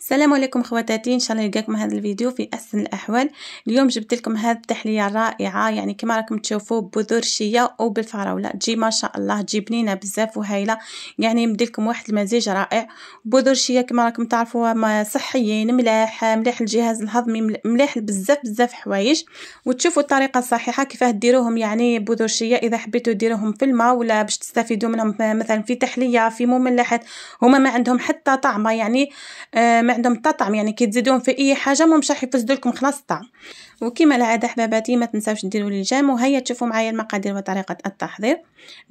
السلام عليكم خواتاتي ان شاء الله يلقاكم هذا الفيديو في احسن الاحوال اليوم جبت لكم هذه التحليه الرائعه يعني كما راكم تشوفوا بذور الشيا وبالفراوله تجي ما شاء الله تجي بنينه بزاف وهايله يعني يمدي لكم واحد المزيج رائع بذور الشيا كما راكم تعرفوا صحيين ملاح مليح الجهاز الهضمي مليح بزاف بزاف حوايج وتشوفوا الطريقه الصحيحه كيفاه ديروهم يعني بذور الشيا اذا حبيتوا ديروهم في الماء ولا باش تستفيدوا منهم مثلا في تحليه في مملحات هما ما عندهم حتى طعمه يعني آه ما عندهم حتى طعم يعني كي تزيدوهم في اي حاجه ما مش راح يفسدوا لكم خلاص الطعم وكما العاده حباباتي ما تنساوش ديروا لي الجام وهيا تشوفوا معايا المقادير وطريقه التحضير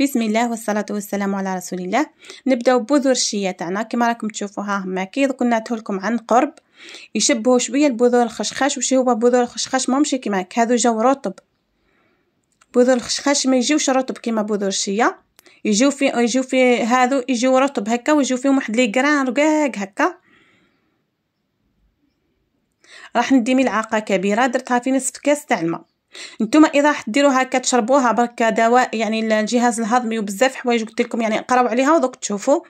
بسم الله والصلاه والسلام على رسول الله نبداو بذور الشيا تاعنا كما راكم تشوفوا ها هما كي كنا لكم عن قرب يشبهوا شويه البذور الخشخاش وشي هو بذور الخشخاش ماهمش كيما هكا هذو جو رطب بذور الخشخاش ما يجيوش رطب كيما بذور الشيا يجيو في يجيو في هذو يجيو رطب هكا ويجيو فيهم واحد لي جران رقاق هكا راح ندي ملعقه كبيره درتها في نصف كاس تاع الماء نتوما اذا راح ديروها كتشربوها برك دواء يعني الجهاز الهضمي وبزاف حوايج قلت لكم يعني قراو عليها ودوك تشوفوا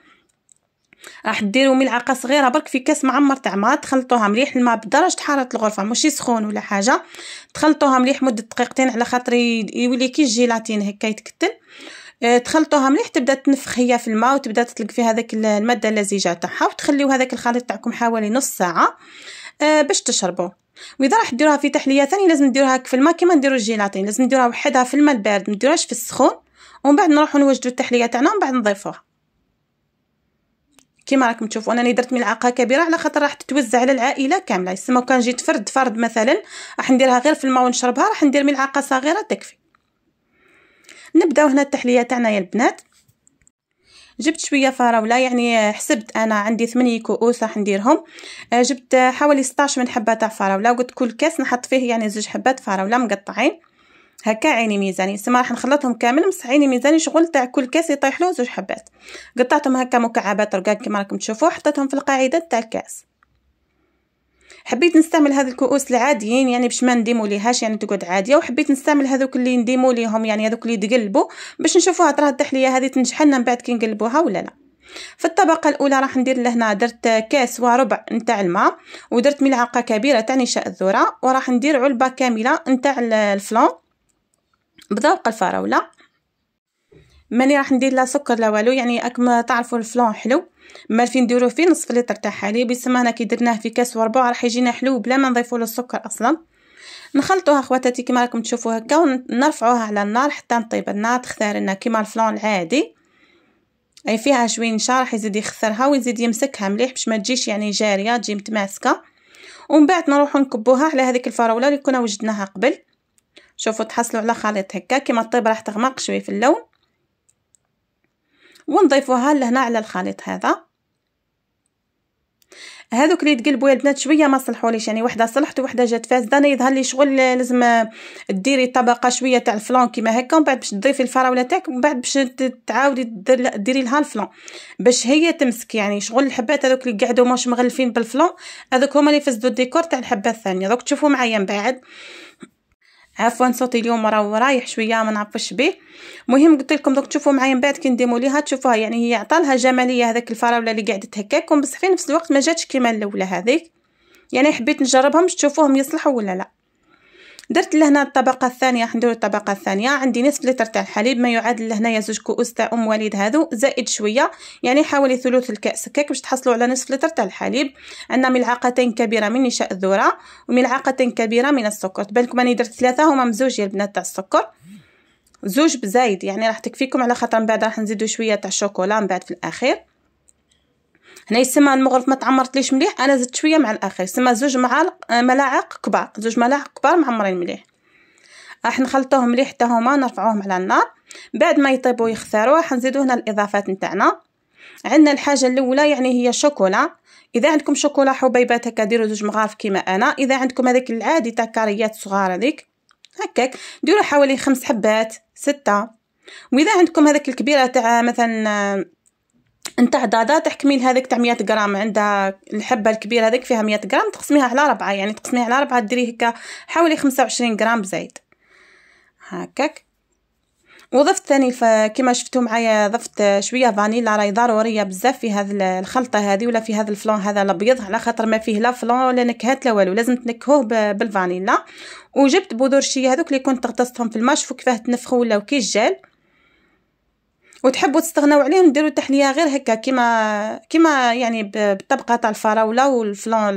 راح ديروا ملعقه صغيره برك في كاس معمر تاع ماء تخلطوها مليح الماء بدرجه حراره الغرفه ماشي سخون ولا حاجه تخلطوها مليح مده دقيقتين على خاطر يولي كي الجيلاتين هكا يتكتل آه، تخلطوها مليح تبدا تنفخ هي في الماء وتبدا تطلق فيها هذاك الماده اللزجه تاعها وتخليو هذاك الخليط تاعكم حوالي نص ساعه آه، باش تشربو واذا راح ديروها في تحليه ثاني لازم ديروها في الماء كيما نديرو الجيلاتين لازم نديروها وحدها في الماء البارد ما نديروهاش في السخون ومن بعد نروحو نوجدو التحليه تاعنا ومن بعد نضيفوها كيما راكم تشوفوا انا درت ملعقه كبيره على خاطر راح تتوزع على العائله كامله يسمى كان جيت فرد فرد مثلا راح نديرها غير في الماء ونشربها راح ندير ملعقه صغيره تكفي نبداو هنا التحليه تاعنا يا البنات جبت شويه فراوله يعني حسبت انا عندي 8 كؤوس راح نديرهم آه، جبت حوالي 16 من حبه تاع فراوله وقلت كل كاس نحط فيه يعني زوج حبات فراوله مقطعين هكا عيني ميزاني سما راح نخلطهم كامل بصح عيني ميزاني شغل تاع كل كاس يطيح له زوج حبات قطعتهم هكا مكعبات رقاق كما راكم تشوفوا حطيتهم في القاعده تاع الكاس حبيت نستعمل هاد الكؤوس العاديين يعني باش ما نديمو ليهاش يعني تقعد عاديه وحبيت نستعمل هذوك اللي ليهم يعني هذوك اللي تقلبوا باش نشوفوا تراه التحليه هذه تنجح لنا من بعد كي نقلبوها ولا لا في الطبقة الأولى راح ندير لهنا درت كاس وربع نتاع الماء ودرت ملعقة كبيرة تاع نشاء الذرة وراح ندير علبة كاملة نتاع الفلون بذوق الفراولة ماني راح ندير لا سكر لا والو يعني راكم تعرفوا الفلون حلو مالفين نديرو فيه نصف لتر تاع حليب يسمى انا كي درناه في كاس وربع راح يجينا حلو بلا ما نضيفوا له السكر اصلا نخلطوها خواتاتي كيما راكم تشوفوا هكا ونرفعوها على النار حتى نطيب النار تختار لنا كيما الفلون العادي اي فيها شويه نشا راح يزيد يخثرها ويزيد يمسكها مليح باش ما تجيش يعني جاريه تجي متماسكه ومن بعد نروحو نكبوها على هذيك الفراوله اللي كنا وجدناها قبل شوفوا تحصلوا على خليط هكا كيما الطيب راح تغمق شوي في اللون ونضيفوها لهنا على الخليط هذا هذوك اللي تقلبوا يا البنات شويه ما صلحوليش يعني وحده صلحت وحده جات فاسده انا يظهر لي شغل لازم ديري طبقه شويه تاع الفلون كيما هكا ومن بعد باش تضيفي الفراوله تاعك ومن بعد باش تعاودي ديري لها الفلون باش هي تمسك يعني شغل الحبات هذوك اللي قعدوا ماش مغلفين بالفلون هذوك هما اللي فسدوا الديكور تاع الحبه الثانيه دوك تشوفوا معايا من بعد عفوا صوتي اليوم راه رايح شويه ما نعرفش به مهم قلت لكم دوك تشوفوا معايا من بعد كي نديمو ليها تشوفوها يعني هي عطالها جماليه هذاك الفراوله اللي قعدت هكاكم بصح في نفس الوقت ما جاتش كيما الاولى هذيك يعني حبيت نجربهم تشوفوهم يصلحوا ولا لا درت لهنا الطبقه الثانيه راح الطبقه الثانيه عندي نصف لتر تاع الحليب ما يعادل لهنايا زوج كؤوس تاع ام وليد هذو زائد شويه يعني حوالي ثلث الكاس هكاك باش تحصلوا على نصف لتر تاع الحليب عندنا ملعقتين كبيره من نشاء الذره وملعقتين كبيره من السكر تبان لكم راني درت ثلاثه هما مزوج يا البنات تاع السكر زوج بزايد يعني راح تكفيكم على خاطر من بعد راح نزيدو شويه تاع الشوكولا من بعد في الاخير هنا يسمى المغرف ما تعمرت مليح انا زدت شويه مع الاخر يسمى زوج معالق آه، ملاعق كبار زوج ملاعق كبار معمرين مليح راح نخلطوهم مليح حتى هما نرفعوهم على النار بعد ما يطيبوا ويختاروا راح نزيدو هنا الاضافات نتاعنا عندنا الحاجه الاولى يعني هي شوكولا اذا عندكم شوكولا حبيبات هكا ديروا زوج مغارف كيما انا اذا عندكم هذيك العادي تاع كاريات صغار هذيك هكاك ديروا حوالي خمس حبات سته واذا عندكم هذيك الكبيره تاع مثلا آه، انت عداده تحكمين هذيك تاع 100 غرام عندها الحبه الكبيره هذيك فيها 100 غرام تقسميها على ربعه يعني تقسميها على ربعه ديري هكا حوالي 25 غرام زايد هكاك وضفت ثاني كما شفتوا معايا ضفت شويه فانيلا راهي ضروريه بزاف في هذه الخلطه هذه ولا في هذا الفلون هذا الابيض على خاطر ما فيه لا فلون ولا نكهات لا والو لازم تنكهوه بالفانيلا وجبت بودور شي هذوك اللي كنت غطستهم في الماء شوفوا كيفاه تنفخوا ولاو كي جال وتحبوا تستغناو عليهم ديروا تحليه غير هكا كيما كيما يعني بالطبقه تاع الفراوله والفلون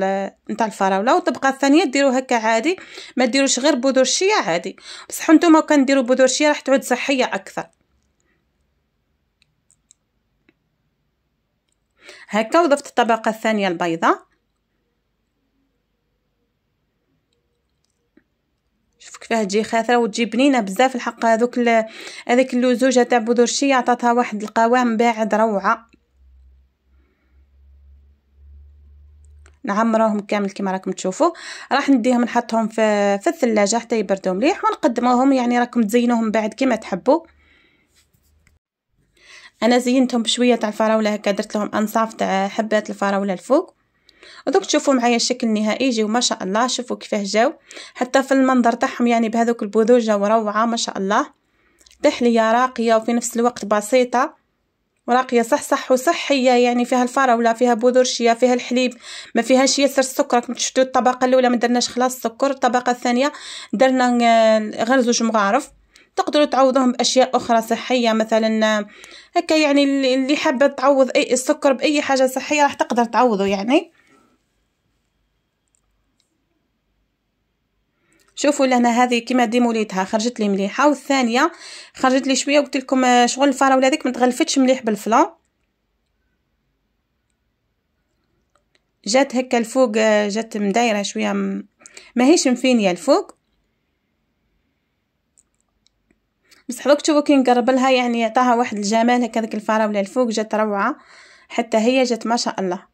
نتاع الفراوله والطبقه الثانيه ديروا هكا عادي ما ديروش غير بذور الشيا عادي بصح نتوما كان ديروا بذور الشيا راح تعود صحيه اكثر هكا وضفت الطبقه الثانيه البيضه شوف كيفاه تجي خاثره وتجي بنينه بزاف الحق هذوك هذيك اللزوجه تاع بودرشي عطاتها واحد القوام باعد روعه نعمروهم كامل كما راكم تشوفوا راح نديهم نحطهم في في الثلاجه حتى يبردوا مليح ونقدموهم يعني راكم تزينوهم بعد كما تحبوا انا زينتهم بشويه تاع الفراوله هكا درت لهم انصاف تاع حبات الفراوله الفوق هذوك تشوفوا معايا الشكل النهائي يجيو ما شاء الله شوفوا كيفاه جاو حتى في المنظر تاعهم يعني بهذوك البذور جاو روعه ما شاء الله تحليه راقيه وفي نفس الوقت بسيطه وراقيه صح صح وصحيه يعني فيها الفراوله فيها بذورشيه فيها الحليب ما فيهاش ياسر السكر كما شفتوا الطبقه الاولى ما درناش خلاص سكر الطبقه الثانيه درنا غير زوج مغارف تقدروا تعوضوهم باشياء اخرى صحيه مثلا هكا يعني اللي حابه تعوض اي السكر باي حاجه صحيه راح تقدر تعوضه يعني شوفوا لهنا هذه كيما ديموليتها خرجت لي مليحه والثانيه خرجت لي شويه قلت لكم آه، شغل الفراوله هذيك ما تغلفتش مليح بالفلا جات هكا الفوق آه، جات مدايره شويه م... ماهيش مفينيه الفوق بس حضرتك تشوفوا كي نقرب لها يعني يعطاها واحد الجمال هكا ديك الفراوله الفوق جات روعه حتى هي جات ما شاء الله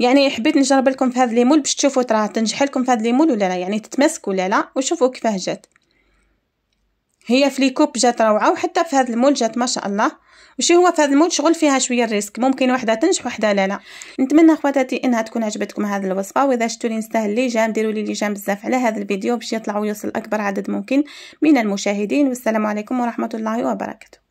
يعني حبيت نجرب لكم في هذا ليمول باش تشوفوا تراه تنجح لكم في هذا ليمول ولا لا يعني تتماسك ولا لا وشوفوا كيفاه جات هي في ليكوب جات روعه وحتى في هذا المول جات ما شاء الله وشي هو في هذا المول شغل فيها شويه الريسك ممكن وحده تنجح وحده لا لا نتمنى خواتاتي انها تكون عجبتكم هذه الوصفه واذا شفتوا لي نستاهل لي جام ديروا لي لي جام بزاف على هذا الفيديو باش يطلع ويوصل اكبر عدد ممكن من المشاهدين والسلام عليكم ورحمه الله وبركاته